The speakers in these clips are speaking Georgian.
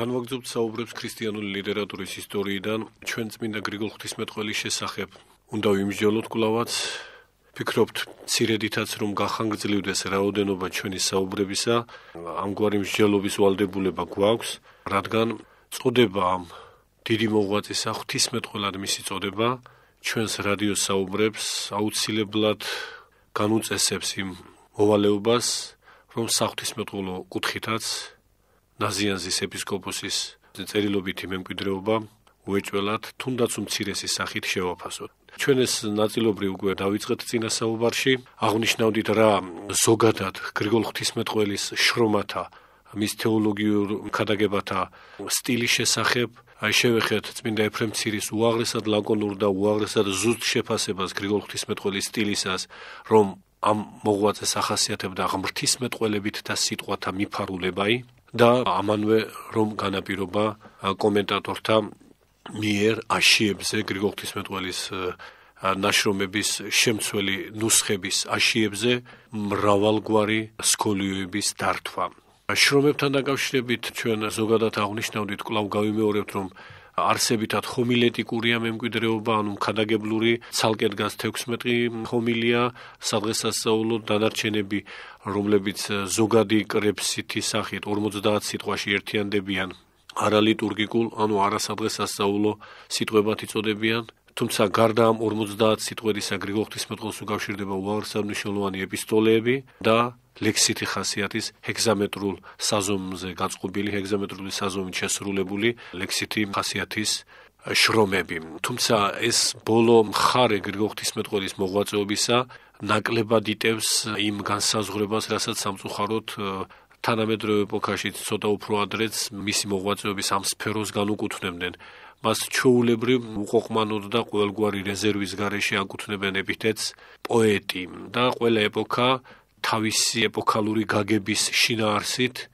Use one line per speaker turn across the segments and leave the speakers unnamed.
განვაგრძობთ საუბრებს ქრისტიანული ლიტერატურის ისტორიიდან ჩვენ წმინდა გრიგოლ ღვთისმეტყველის შესახებ. უნდა ვიმსჯელოთ კვლავაც. ფიქრობთ, ცირედითაც რომ გახანგრძლივდეს რაოდენობა ჩვენი საუბრებისა, ამგვარი მსჯელობის ვალდებულება გვაქვს, რადგან წოდება ამ დიდი მოღვაწის ღვთისმეტყველად მისი წოდება ჩვენს რადიო საუბრებს აუცილებლად განუწესებს იმ მოვალეობას რომ საღვთისმეტყველო კუთხითაც ნაზიანზის ეპისკოპოსის წერილობითი მემკვიდრეობა უეჭველად, თუნდაც უმცირესი სახით შევაფასოთ. ჩვენ ეს ნაწილობრივ უკვე დავიწყეთ წინა საუბარში. აღნიშნავდით რა ზოგადად გრიგოლ ღვთისმეტყველის შრომათა მის თეოლოგიურ ქადაგებათა სტილის შესახებ აი შევეხეთ წმინდა ეფრემ ცირის უაღრესად ლაკონურ და უაღრესად ზუსტ შეფასებას გრიგოლ ღვთისმეტყველის სტილისას, რომ ამ მოღვაწეს ახასიათებდა ღმრთისმეტყველებით და სიტყვათა მიფარულებაი, და ამანვე რომ განაპირობა კომენტატორთა მიერ აშიებზე გრიგოლთისმეტყველის ნაშრომების შემცველი ნუსხების აშიებზე მრავალგვარი სკოლიოების დართვა. შრომებთან დაკავშირებით ჩვენ ზოგადად აღნიშნავდით კლავ გავიმეორებთ რომ არსებითად ჰომილეტიკურია მემკვიდრეობა, ანუ ხადაგებლური, ცალკე დგას 16 ჰომილია, სადღესასწაულო დანარჩენები, რომლებიც ზოგადი კრეფსითი სახით 50 სიტყვაში ერთიანდებიან არალიტურგიკულ, ანუ არასადღესასწაულო სიტყვებად იწოდებიან. თუმცა გარდა ამ 50 სიტყვისა გრიგოხთვის მოწოდს უკავშირდება უარსამნიშვნელოვანი ეპისტოლეები და ლექსითი ხასიათის ჰექსამეტრულ საზომზე გაწყობილი ჰექსამეტრული საზომით შესრულებული ლექსითი ხასიათის შრომები. თუმცა ეს ბოლო მხარე გრიგოხთის მეტყოლის მოღვაწეობისა ნაკლებად იტევს იმ განსაზღვრებას, რასაც სამწუხაროდ თანამედროვე ეპოქაში ცოტა უფრო ადრეც მისი მოღვაწეობის ამ სფეროს განუკუთვნებდნენ. მას ჩოულებრი უყოყმანოდ და ყოველგვარი რეზერვის გარეშე აკუთვნებენ ეპითეტს პოეტი და ყველა ეპოქა თავისი ეპოქალური გაგების შინაარსით,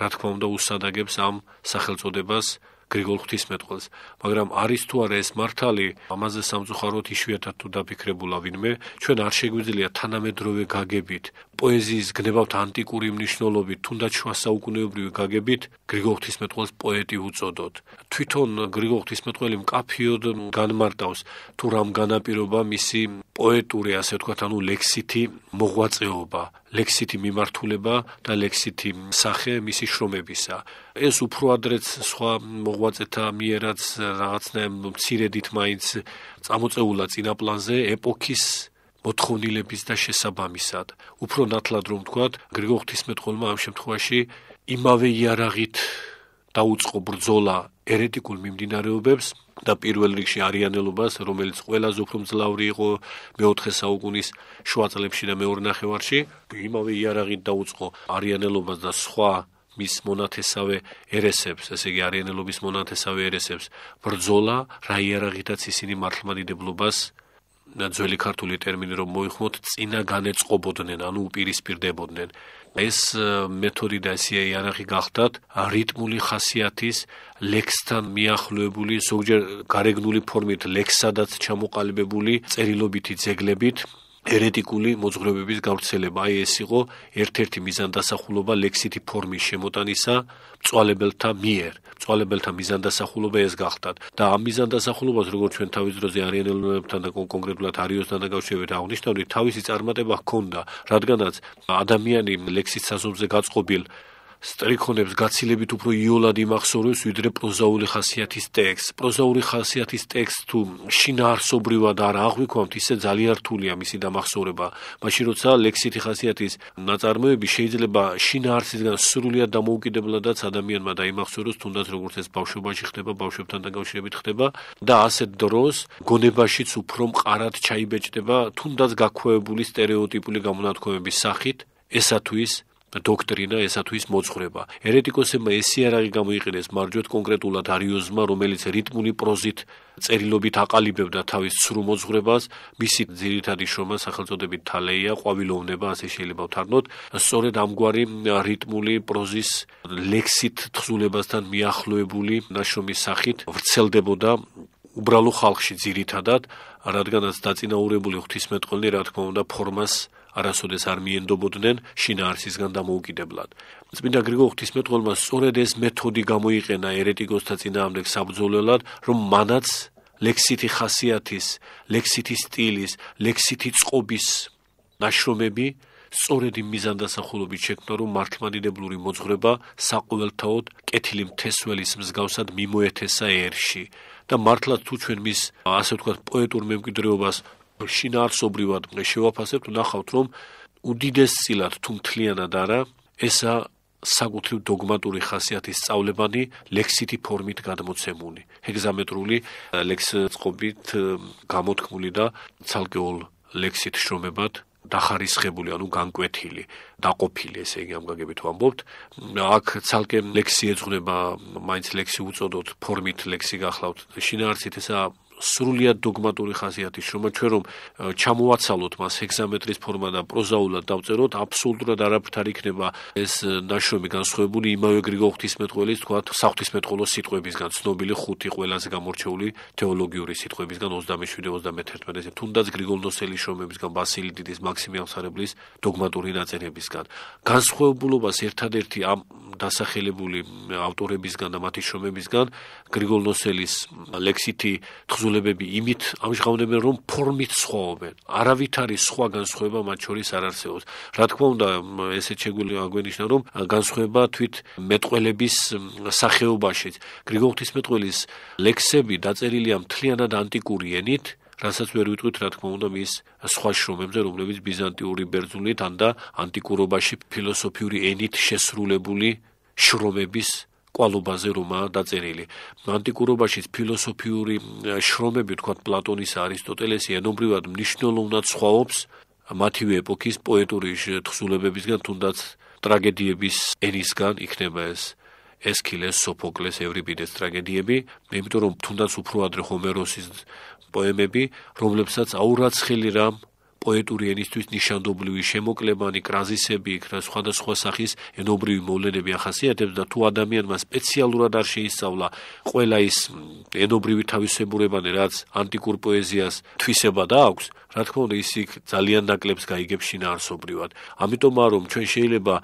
რა თქმა უნდა, უსადაგებს ამ სახელწოდებას გრიგოლ ღვთისმეტყველს, მაგრამ არის თუ არა ეს მართალი, ამაზე სამწუხაროდ იშვიათად თუ დაფიქრებულა ვინმე, ჩვენ არ შეგვიძლია თანამედროვე გაგებით, პოეზიის გნებავთ ანტიკური მნიშვნელობით, თუნდაც შუა საუკუნეობრივი გაგებით გრიგოლ ღვთისმეტყველს პოეტი უწოდოთ. თვითონ გრიგოლ ღვთისმეტყველი მკაფიოდ განმარტავს თუ რამგანა ピ რობა მისი პოეტური ასე ვთქვათ, ანუ ლექსითი მოღვაწეობა, ლექსითი მიმართულება და ლექსითი სახე მისი შრომებისა. ეს უფრო ადრეც სხვა მოღვაწეთა მიერაც რაღაცნაირ მცირედით მაინც წამოწეულა წინაპლანზე ეპოქის მოთხოვნილების და შესაბამისად. უფრო ნათლად რომ ვთქვათ, გრიგო ღვთისმეტყველმა ამ შემთხვევაში იმავე იარაღით დაუწყო ბრძოლა ერეტიკულ მიმდინარეობებს და პირველ რიგში არიანელობას, რომელიც ყველაზე უფრო მძლავრი იყო მე-4 საუკუნის შუა წლებში და მე-9-ში, იმავე იარაღით დაუწყო არიანელობას და სხვა მის მონათესავე ერესებს, ესე იგი არიანელობის მონათესავე ერესებს, ბრძოლა რა იარაღითაც ისინი მართლმადიდებლობას ძველი ქართული ტერმინი რომ მოიხმოთ, წინა განეწყობოდნენ, ანუ უპირისპირდებოდნენ. ეს მეთოდი და ესე იარაღი გახდათ რიტმული ხასიათის ლექსთან მიახლოებული, ზოგჯერ გარეგნული ფორმით ლექსადაც ჩამოყალიბებული წერილობითი ძეგლებით, ერეტიკული მოძღვრებების გავრცელება, აი ეს იყო ერთ-ერთი მიზანდასახულობა ლექსითი ფორმის შემოტანისა მწვალებელთა მიერ. მწვალებელთა მიზანდასახულობა ეს გახლდათ და ამ მიზანდასახულობას როგორც ჩვენ თავის დროზე არიანელებთან და კონკრეტულად არიოსთან დაკავშირებით აღნიშნავდით, თავისი წარმატება ჰქონდა, რადგანაც ადამიანი ლექსის საზომზე გაწყობილ სტრიქონებს გაცილებით უფრო იოლად იმახსოვრებს ვიდრე პროზაული ხასიათის ტექსტს. პროზაური ხასიათის ტექსტ თუ შინაარსობრივად არ აღვიქვამთ, ისე ძალიან რთულია მისი დამახსოვრება. მაშინ როცა ლექსითი ხასიათის ნაწარმოები შეიძლება შინაარსისგან სრულიად დამოუკიდებლადაც ადამიანმა დაიმახსოვროს, თუნდაც როგორც ეს ბავშვობაში ხდება, ბავშვებთან დაკავშირებით ხდება და ასეთ დროს გონებაშიც უფრო მყარად ჩაიბეჭდება, თუნდაც გაქვეებული სტერეოტიპული გამონათქვამების სახით. ესა თუ ის დოქტრინა ესა თუ ის მოძღვრება. ერეტიკოსებმა ეს იარაღი გამოიყენეს მარჯვეთ კონკრეტულად არიოზმა, რომელიც რიტმული პროზით წერილობით აყალიბებდა თავის ცრუ მოძღვრებას, მისი ძირითადი შრომა სახელწოდებით თალეია, ყვავილოვნება, ასე შეიძლება ვთარგმნოთ, სწორედ ამგვარი რიტმული პროზის ლექსით თხზულებასთან მიახლოებული ნაშრომის სახით ვრცელდებოდა უბრალო ხალხში ძირითადად, რადგანაც დაწინაურებული ღვთისმეტყველი რა თქმა უნდა ფორმას არასოდეს არ მიენდობოდნენ შინაარსისგან დამოუკიდებლად. წმინდა გრიგო ღვთისმეტყველმა სწორედ ეს მეთოდი გამოიყენა ერეტიკოსთა წინააღმდეგ საბრძოლველად, რომ მანაც ლექსითი ხასიათის, ლექსითი სტილის, ლექსითი წყობის ნაშრომები სწორედ იმ მიზანდასახულობით შექმნა, რომ მართლმადიდებლური მოძღვრება საყოველთაოდ კეთილი მთესველის მსგავსად მიმოეთესა ერში და მართლაც თუ ჩვენ მის ასე ვთქვათ პოეტურ მემკვიდრეობას შინაარსობრივად შევაფასებთ, ნახავთ, რომ უდიდეს სილად თუ მთლიანად არა, ესა საკუთრივ დოგმატური ხასიათის სწავლებანი ლექსითი ფორმით გადმოცემული, ჰეგზამეტრული ლექსწყობით გამოთქმული და ცალკეულ ლექსით შრომებად დახარისხებული, ანუ განკვეთილი, დაყოფილი, ესე იგი ამგაგებით ვამბობთ. აქ ცალკე ლექსი ეძღვნება, მაინც ლექსი უწოდოთ ფორმით ლექსი გახლავთ. შინაარსით ესა სრულიად დოგმატური ხასიათის შრომა ჩვენ რომ ჩამოვაცალოთ მას ეგზამეტრის ფორმა და პროზაულად დავწეროთ აბსოლუტურად არაფერი იქნება ეს ნაშრომი განსხვავებული იმავე გრიგო ღვთისმეტყველის თქვა საღვთისმეტყველოს სიტყვებისგან ცნობილი ხუთი ყველაზე გამორჩეული თეოლოგიური სიტყვებისგან 27-31-ის თუნდაც გრიგოლ ნოსელის შრომებისგან ბასილი დიდის მაქსიმე აღსარებლის დოგმატური ნაწერებისგან განსხვავებულობას ერთადერთი ამ დასახელებული ავტორებისგან და მათი შრომებისგან გრიგოლ ნოსელის ლექსითი თხზ თხზულებები იმით ამჟღავნებენ, რომ ფორმით სხვაობენ. არავითარი სხვა განსხვავება მათ შორის არ არსებობს. რა თქმა უნდა, ესეც შეგვიძლია აღვნიშნოთ, რომ განსხვავება თვით მეტყველების სახეობაში. გრიგოლ ღვთისმეტყველის ლექსები დაწერილია მთლიანად ანტიკური ენით. რასაც ვერ ვიტყვით რა თქმა უნდა მის სხვა შრომებზე რომლებიც ბიზანტიური ბერძნულით ან და ანტიკურობაში ფილოსოფიური ენით შესრულებული შრომების კვალობაზე რომა დაწერილი. ანტიკურობაშიც ფილოსოფიური შრომები, თქვათ პლატონის, არისტოტელეს ენობრივად მნიშვნელოვნად სხვაობს მათივე ეპოქის პოეტური თხზულებებისგან, თუნდაც ტრაგედიების ენისგან იქნება ეს. ესქილეს, სოფოკლეს, ევრიპიდეს ტრაგედიები, იმიტომ რომ თუნდაც უფრო ადრე ჰომეროსის პოემები, რომლებსაც აურაცხელი რამ პოეტური ენისთვის ნიშანდობლივი შემოკლებანი, კრაზისები იქნა, სხვადასხვა სახის ენობრივი მოვლენები ახასიათებს და თუ ადამიანმა სპეციალურად არ შეისწავლა ყველა ის ენობრივი თავისებურებანი, რაც ანტიკურ პოეზიას თვისება და აქვს, რა თქმა უნდა, ის იქ ძალიან ნაკლებს გაიგებს შინაარსობრივად. ამიტომ არ რომ ჩვენ შეიძლება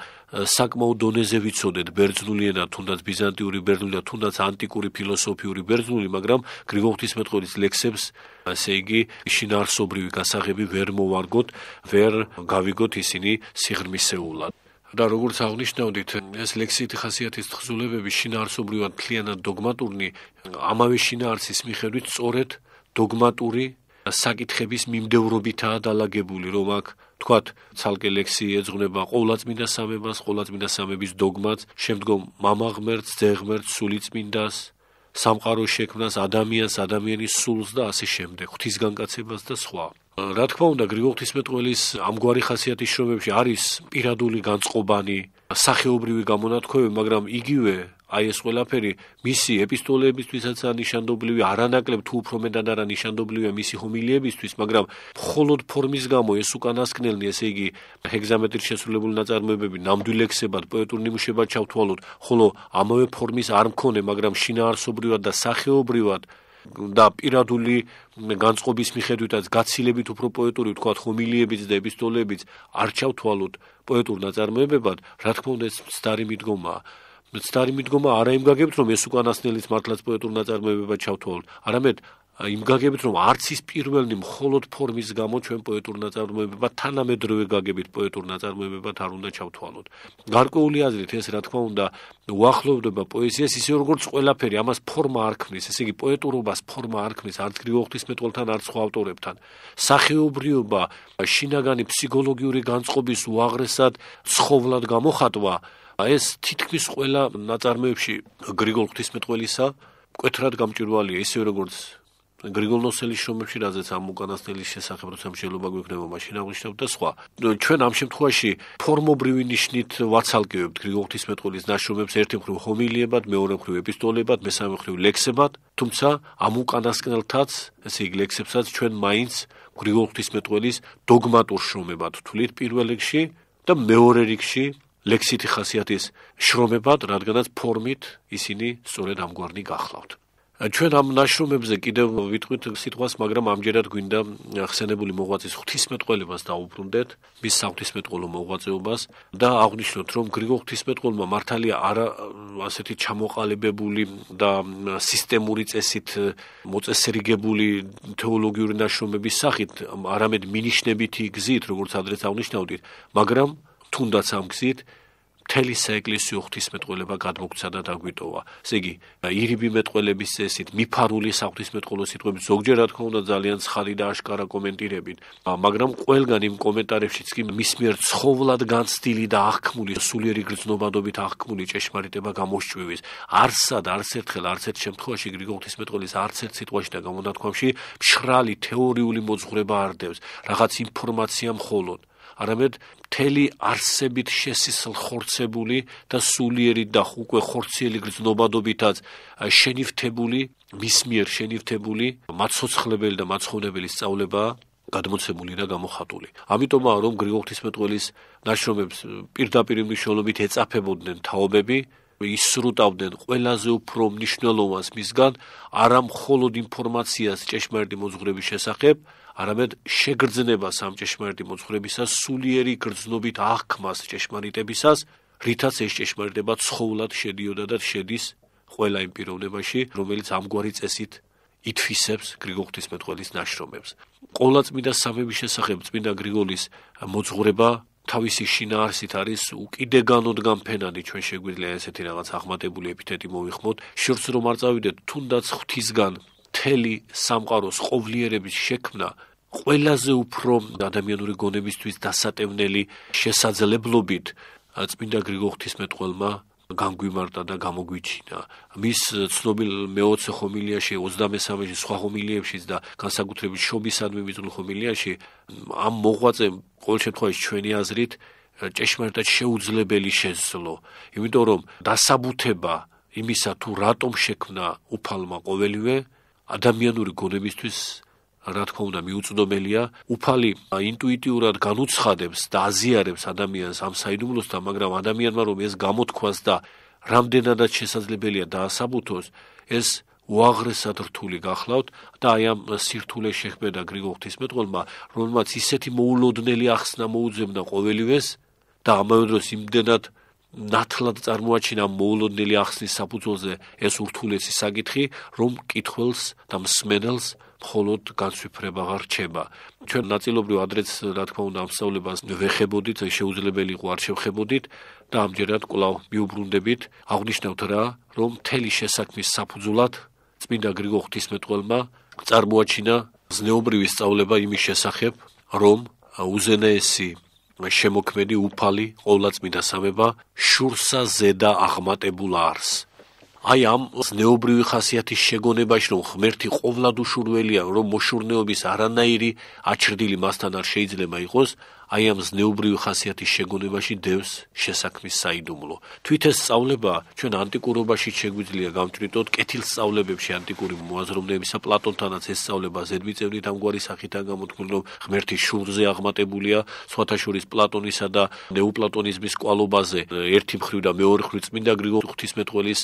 საკმაოდ დონეზე ვიცოდეთ ბერძნული ენა, თუნდაც ბიზანტიური ბერძნული და თუნდაც ანტიკური ფილოსოფიური ბერძნული, მაგრამ გრიგოლთის მეტყველის ლექსებს ასე იგი შინარსობრივი გასაღები ვერ მოვარგოთ, ვერ გავიგოთ ისინი სიღრმისეულად. და როგორც აღნიშნავდით, ეს ლექსიტი ხასიათის თხზულებების შინარსობრივად ფლიანად დოგმატური, ამავე შინაარსის მიხედვით სწორედ დოგმატური საკითხების მიმდევრობითაა დალაგებული, რომ აქ თქვათ, ცალკე ლექსი ეძღვნება ყოვლადწმინდა სამებას, ყოვლადწმინდა სამების დოგმას, შემდგომ მამაღმერთს, ძეღმერთს, სულიწმინდას, სამყაროს შექმნას, ადამიანს, ადამიანის სულს და ასე შემდეგ, ღვთისგანკაცებას და სხვა. რა თქმა უნდა, გრიგოლ ღვთისმეტყველის ამგვარი ხასიათის შრომებში არის პირადული განწყობანი, სახეობრივი გამონათქვევები, მაგრამ იგივე აი ეს ყველაფერი მისი ეპისტოლეებისთვისაც ანიშანდობლივი არანაკლებ თუ უფრო მეტად არ ანიშანდობლივია მისი ჰომილიებისთვის მაგრამ მხოლოდ ფორმის გამო ეს უკანასკნელი ესე იგი ჰეგზამეტრის შესრულებული ნაწარმოებები ნამდვილ ლექსებად პოეტურ ნიმუშებად ჩავთვალოთ ხოლო ამავე ფორმის არ მქონე მაგრამ შინაარსობრივად და სახეობრივად და პირადული განწყობის მიხედვითაც გაცილებით უფრო პოეტური თქვა ჰომილიებიც და ეპისტოლეებიც არ ჩავთვალოთ პოეტურ ნაწარმოებებად რა თქმა უნდა ეს მცდარი მიდგომაა მცდარი მიდგომა არა იმგაგებთ რომ ეს უკანასკნელის მართლაც პოეტურ ნაწარმოებებად ჩავთვალოთ არამედ იმგაგებთ რომ არც ის პირველი მხოლოდ ფორმის გამო ჩვენ პოეტურ ნაწარმოებებად თანამედროვე გაგებით პოეტურ ნაწარმოებებად არ უნდა ჩავთვალოთ გარკვეული აზრით ეს რა თქმა უნდა უახლოვდება პოეზიას ისე როგორც ყველაფერი ამას ფორმა არ ქმნის ესე იგი პოეტურობას ფორმა არ ქმნის არც გრიოხთისმეტყველთან არც სხვა ავტორებთან სახეობრიობა შინაგანი ფსიქოლოგიური განწყობის უაღრესად ცხოვლად გამოხატვა აი ეს თითქმის ყველა ნაწარმოებში გრიგოლ ღვთისმეტყველისა კეთრად გამჭირვალია ისე როგორც გრიგოლ ნოსელის შრომებში რაზეც ამ უკანასკნელის შესახებ როცამშელობა გვექნება მაშინ აღნიშნავთ და სხვა ჩვენ ამ შემთხვევაში ფორმობრივი ნიშნით ვაცალკევებთ გრიგოლ ღვთისმეტყველის ნაშრომებს ერთი მხრივ ჰომილიებად მეორე მხრივ ეპისტოლებად მესამე მხრივ ლექსებად თუმცა ამ უკანასკნელთაც ესე იგი ლექსებსაც ჩვენ მაინც გრიგოლ ღვთისმეტყველის დოგმატურ შრომებად თვლით პირველ რიგში და მეორე რიგში ლექსითი ხასიათის შრომებად, რადგანაც ფორმით ისინი სწორედ ამგვარი გახლავთ. ჩვენ ამ ნაშრომებზე კიდევ ვიტყვით სიტყვას, მაგრამ ამჯერად გვინდა ხსენებული მოღვაწის ღვთისმეტყველებას დაუბრუნდეთ, მის სამღვთისმეტყველო მოღვაწეობას და აღვნიშნოთ, რომ გრიგო ღვთისმეტყველმა მართალია არა ასეთი ჩამოყალიბებული და სისტემური წესით მოწესრიგებული თეოლოგიური ნაშრომების სახით, არამედ მინიშნებითი გზით, როგორც ადრეც აღნიშნავდით, მაგრამ თუნდაც ამ გზით მთელი საეკლესიო ღვთისმეტყველება გადმოგცა და დაგვიტოვა. ესე იგი, ირიბი მეტყველების წესით, მიფარული საღვთისმეტყველო სიტყვებით ზოგჯერ თქვა უნდა ძალიან ხარდი და აშკარა კომენტირებით, მაგრამ ყველგან იმ კომენტარებში წკი მის მიერ ცხოვლად განცდილი და აღქმული სულიერი გრძნობადობით აღქმული ჭეშმარიტება გამოსჭვივის. არსად არცერთხელ არცერთ შემთხვევაში გრიგო ღვთისმეტყველის არცერთ სიტყვაში და გამონათქვამში მშრალი თეორიული მოძღვრება არ დევს, რაღაც ინფორმაცია მხოლოდ არამედ მთელი არსებით შესისლ ხორცებული და სულიერი და უკვე ხორციელი გრძნობადობითაც შენიფთებული მის მიერ შენიფთებული მაცოცხლებელი და მაცხოვრებელი სწავლება გადმოცემული და გამოხატული. ამიტომაა რომ გრიგოლთისმეტყველის ნაშრომებს პირდაპირ მნიშვნელობით ეწაფებოდნენ თაობები ისრუტავდნენ ყველაზე უფრო მნიშვნელოვანს მისგან არამხოლოდ ინფორმაციას ჭეშმარიტი მოძღვრების შესახებ, არამედ შეგრძნებას ამ ჭეშმარიტი მოძღვრებისას სულიერი გრძნობით აღქმას ჭეშმარიტებისას, რითაც ეს ჭეშმარიტება ცხოვლად შედიოდა და შედის ყველა იმ პიროვნებაში, რომელიც ამგვარი წესით ითვისებს გრიგოლთის მეტყველის ნაშრომებს. ყოვლადწმიდა სამების შესახებ წმინდა გრიგოლის მოძღვრება თავისი შინაარსით არის უკიდე განოდ გამფენადი ჩვენ შეგვიძლია ესეთი რაღაც ახმატებული ეპითეტი მოვიხმოთ შორს რომ არ წავიდეთ თუნდაც ღვთისგან თელი სამყაროს ყოვლიერების შექმნა ყველაზე უფრო ადამიანური გონებისთვის დასატევნელი შესაძლებლობით წმინდა გრიგოხთის მეტყველმა განგვიმარტა და გამოგვიჩინა. მის ცნობილ მეოცე ხომილიაში 33-ში სხვა ხომილიებშიც და განსაკუთრებით შობისადმი მიძღვნილ ხომილიაში ამ მოღვაწე ყოველ შემთხვევაში ჩვენი აზრით ჭეშმარიტად შეუძლებელი შეძლო, იმიტომ რომ დასაბუთება იმისა თუ რატომ შექმნა უფალმა ყოველივე ადამიანური გონებისთვის რა თქმა უნდა მიუწვდომელია უფალი ინტუიტიურად განუცხადებს და აზიარებს ადამიანს ამ საიდუმლოს და მაგრამ ადამიანმა რომ ეს გამოთქვას და რამდენადაც შესაძლებელია დაასაბუთოს ეს უაღრესად რთული გახლავთ და აი ამ სირთულეს შეხვედრა გრიგო ღვთისმეტყველმა რომელმაც ისეთი მოულოდნელი ახსნა მოუძებნა ყოველივეს და ამავე დროს იმდენად ნათლად წარმოაჩინა მოულოდნელი ახსნის საფუძველზე ეს ურთულესი საკითხი რომ კითხველს და მსმენელს მხოლოდ განსვიფრება ღარჩება ჩვენ ნაწილობრივ ადრეც რა თქმა უნდა ამსავლებას ვეხებოდით შეუძლებელი იყო არ შევხებოდით და ამჯერად კვლავ მიუბრუნდებით აღნიშნავთ რა რომ მთელი შესაქმის საფუძვლად წმინდა გრიგო ღვთისმეტყველმა წარმოაჩინა ზნეობრივი სწავლება იმის შესახებ რომ უზენაესი შემოქმედი უფალი ყოვლადწმიდა სამება შურსა ზედა აღმატებულ არს აი ამ ზნეობრივი ხასიათის შეგონებაში რომ ღმერთი ყოვლად უშურველია რომ მოშურნეობის არანაირი აჩრდილი მასთან არ შეიძლება იყოს აი ამ ზნეობრივი ხასიათის შეგონებაში დევს შესაქმის საიდუმლო თვითეს სწავლება ჩვენ ანტიკურობაში შეგვიძლია გავთვლითოთ კეთილსწავლებებში ანტიკური მოაზროვნეებისა პლატონთანაც ეს სწავლება ზედმიწევნით ამგვარი სახითა გამოთქმული რომ ღმერთი შურზე აღმატებულია სვათაშორის პლატონისა და ნეოპლატონიზმის კვალობაზე ერთი მხრივ და მეორე მხრივ წმინდა გრიგოლ ღვთისმეტყველის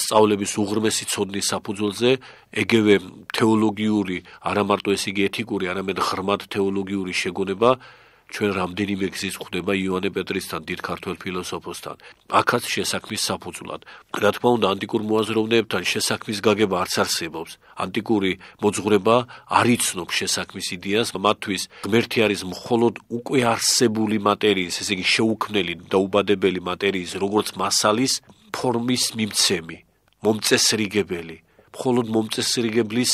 სწავლების უღრმესი ცოდნის საფუძველზე ეგევე თეოლოგიური არამარტო ეს იგი ეთიკური არამედ ღრმად თეოლოგიური შეგონება ჩვენ რამდენიმე გზის ხვდება იოანე პეტრესთან დიდ ქართველ ფილოსოფოსთან აქაც შესაქმის საფუძვლად რა თქმა უნდა ანტიკურ მოაზროვნეებთან შესაქმის გაგება არც არსებობს ანტიკური მოძღვრება არ იცნობს შესაქმის იდეას მათთვის ღმერთი არის მხოლოდ უკვე არსებული მატერიის ესე იგი შეუქმნელი და უბადებელი მატერიის როგორც მასალის ფორმის მიმცემი, მომწესრიგებელი, მხოლოდ მომწესრიგებლის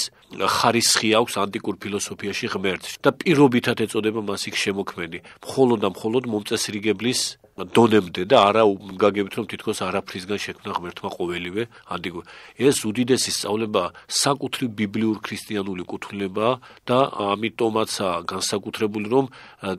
ხარისხი აქვს ანტიკურ ფილოსოფიაში ღმერთში და პირობითად ეწოდება მას იქ შემოქმედი, მხოლოდ და მხოლოდ მომწესრიგებლის დონემდე და არა გაგებით რომ თითქოს არაფრისგან შექმნა ღმერთმა ყოველივე ანტიკურ. ეს უდიდესი სწავლება საკუთრივ ბიბლიურ ქრისტიანული კუთვნილება და ამიტომაცა განსაკუთრებული რომ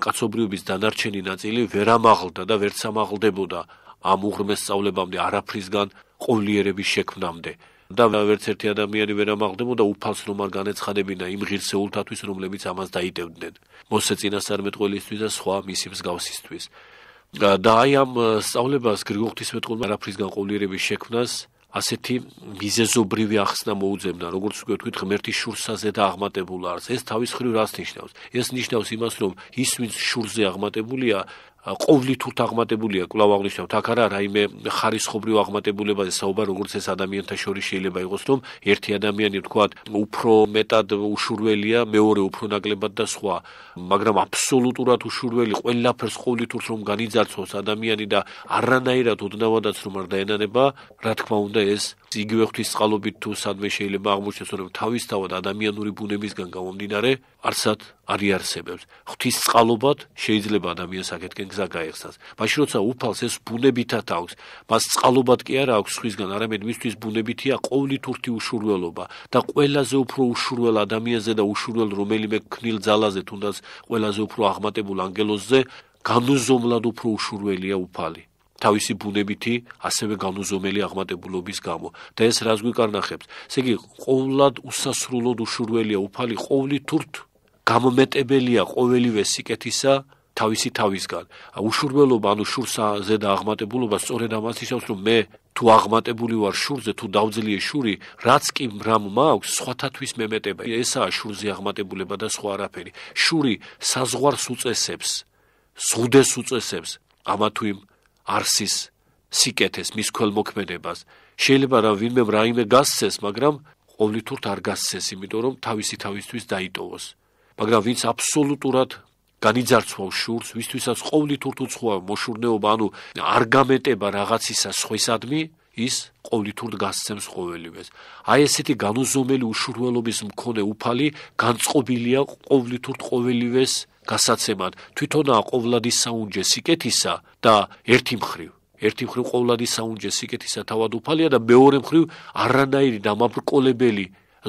კაცობრიობის დანარჩენი ნაწილი ვერ ამაღლდა და ვერც ამაღლდებოდა ამ უღმესწავლებამდე არაფრისგან ყოვლიერების შექმნამდე და ვერცერთი ადამიანი ვერ ამაღდებოდა უფალსრომ არ განეცხადებინა იმ ღირსეულთათვის რომლებიც ამას დაიტევდნენ მოსე წინასწარმეტყველისთვის და სხვა მისი მსგავსისთვის და აი ამ სწავლებას გრიგოხთისმეტყველმა არაფრისგან ყოვლიერების შექმნას ასეთი მიზეზობრივი ახსნა მოუძებნა როგორც ვიგე თქვით ღმერთის შურსაზე და აღმატებულ არს ეს თავის ხრივ რას ნიშნავს ეს ნიშნავს იმას რომ ის ვინც შურზე აღმატებულია ყოვლით უთაღმატებულია კლავ აღნიშნავთ აქ არა რაიმე ხარისხობრივი აღმატებულებაზე საუბარ როგორც ეს ადამიანთა შორის შეიძლება იყოს რომ ერთი ადამიანი თქვა უფრო მეტად უშურველია მეორე უფრო ნაკლებად და სხვა მაგრამ აბსოლუტურად უშურველი ყველაფერს ყოვლით უთ რომ განიძაცოს ადამიანი და არანაირად უდნავადაც რომ არ დაენანება რა თქმა უნდა ეს იგივე ღვთისწყალობით თუ სადმე შეიძლება აღმოჩნდეს, რომ თავისთავად ადამიანური ბუნებისგან გამომდინარე, არსად არ იარსებებს. ღვთისწყალობად შეიძლება ადამიანს აკეთკენ გზა გაიხსნას. მაშინ როცა უფალს ეს ბუნებითად აქვს, მას წყალობად კი არა აქვს სხვისგან, არამედ მისთვის ბუნებითია ყოვლი თურთი უშურველობა და ყველაზე უფრო უშურველ ადამიანზე და უშურველ რომელიმე ქნილ ძალაზე, თუნდაც ყველაზე უფრო აღმატებულ ანგელოზზე, განუზომლად უფრო უშურველია უფალი. თავისი ბუნებითი ასევე განუზომელი აღმატებულობის გამო და ეს რას გვიკარნახებს? ესე იგი, ყოვლად უსასრულოდ უშურველია უფალი ყოვლი თურთ გამომეტებელია ყოველივე სიკეთისა თავისი თავისგან. უშურველობა, ანუ შურსა ზედა აღმატებულობა სწორედ ამას ისავს, რომ მე თუ აღმატებული ვარ შურზე, თუ დავძლიე შური, რაც კი რამ მაქვს, სხვათათვის მემეტება. ესაა შურზე აღმატებულება და სხვა არაფერი. შური საზღვარს უწესებს, ზღუდეს უწესებს, ამათუ იმ არსის სიკეთეს მის ქველმოქმედებას შეიძლება რა ვინმე რაიმე გასცეს მაგრამ ყოვლითურთ არ გასცეს იმიტომ რომ თავისი თავისთვის დაიტოვოს მაგრამ ვინც აბსოლუტურად განიძარცვავს შურს ვისთვისაც ყოვლითურთ უცხოა მოშურნეობა ანუ არ გამეტება რაღაცისა სხვისადმი ის ყოვლითურთ გასცემს ყოველივეს აი ესეთი განუზომელი უშურველობის მქონე უფალი განწყობილია ყოვლითურთ ყოველივეს გასაცემად თვითონაა ყოვლადის საუნჯე სიკეთისა და ერთი მხრივ ერთი მხრივ ყოვლადის საუნჯე სიკეთისა თავად უფალია და მეორე მხრივ არანაირი დამაბრკოლებელი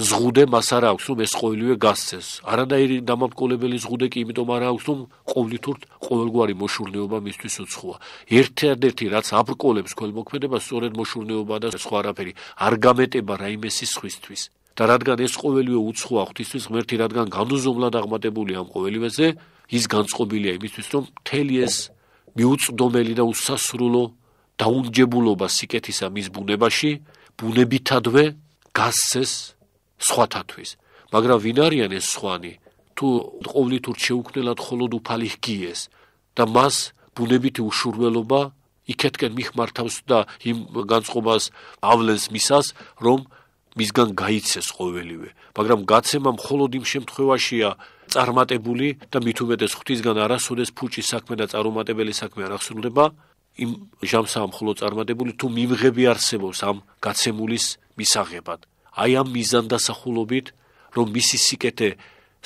ზღუდე მას არ აქვს რომ ეს ყოველივე გასცეს არანაირი დამაბრკოლებელი ზღუდე კი იმიტომ არ აქვს რომ ყოველთურთ ყოველგვარი მოშურნეობა მისთვის უცხოა ერთადერთი რაც აბრკოლებს ქოლმოქმედება სწორედ მოშურნეობა და სხვა არაფერი არ გამეტება რაიმე სიცხვისთვის და რადგან ეს ყოველივე უცხოა ღვთისთვის ღმერთი რადგან განუზომლად აღმატებული ამ ყოველივეზე ის განწყობილია იმისთვის რომ მთელი ეს მიუწვდომელი და უსასრულო დაუნჯებულობა სიკეთისა მის ბუნებაში ბუნებითადვე გასცეს სხვათათვის მაგრამ ვინ არიან ეს სხვანი თუ ყოვლით ურჩეუქნელად ხოლოდ უფალი ჰგიეს და მას ბუნებითი უშურველობა იქეთკენ მიხმართავს და იმ განწყობას ავლენს მისას რომ მისგან გაიცეს ყოველივე, მაგრამ გაცემა მხოლოდ იმ შემთხვევაშია წარმატებული და მით უმეტეს ღვთისგან არასოდეს ფუჭის საქმე და წარუმატებელი საქმე არ ახსნდება იმ ჟამსა მხოლოდ წარმატებული თუ მიმღები არსებობს ამ გაცემულის მისაღებად. აი ამ მიზანდასახულობით, რომ მისი სიკეთე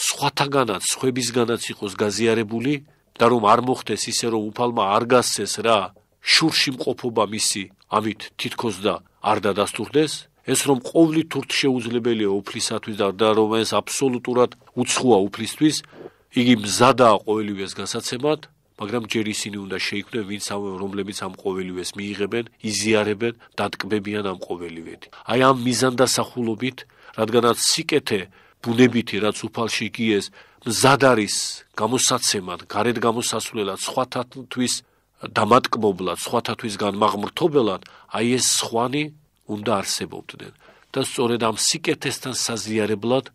სხვათაგანაც, სხვებისგანაც იყოს გაზიარებული და რომ არ მოხდეს ისე რომ უფალმა არ გასცეს რა შურში მყოფობა მისი ამით თითქოს და არ დადასტურდეს ეს რომ ყოვლი თურთ შეუძლებელია უფლისათვის და და რომ ეს აბსოლუტურად უცხოა უფლისთვის, იგი მზადაა ყოველივეს გასაცემად, მაგრამ ჯერ ისინი უნდა შეიქმნენ, ვინც ამ რომლებიც ამ ყოველივეს მიიღებენ, იზიარებენ, დატკბებიან ამ ყოველივეთ. აი ამ მიზანდასახულობით, რადგანაც სიკეთე ბუნებითი რაც უფალში გიეს, მზად არის გამოსაცემად, გარეთ გამოსასვლელად, სხვათათვის დამატკმობლად, სხვათათვის განმაღმრთობელად, აი ეს სხვანი უნდა არსებობდნენ და სწორედ ამ სიკეთესთან საზიარებლად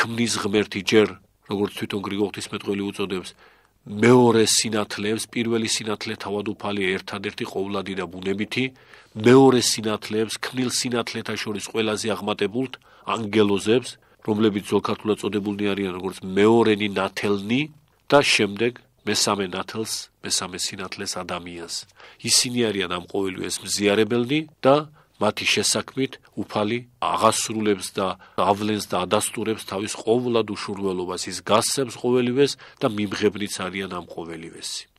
ქმნის ღმერთი ჯერ როგორც თვითონ გრიგოლთის მეტყველი უწოდებს მეორე სინათლეებს პირველი სინათლე თავადუფალი ერთადერთი ყოვლადი და ბუნებითი მეორე სინათლეებს ქმნილ სინათლეთა შორის ყველაზე აღმატებულთ ანგელოზებს რომლებიც ზოქართულად წოდებულნი არიან როგორც მეორენი ნათელნი და შემდეგ მესამე ნათელს მესამე სინათლეს ადამიანს ისინი არიან ამ ყოველივეს მზიარებელნი და მათი შესაქმნით უფალი აღასრულებს და ავლენს და ადასტურებს თავის ყოვლად უშურველობას ის გასცემს ყოველივეს და მიმღებნიც არიან ამ ყოველივესი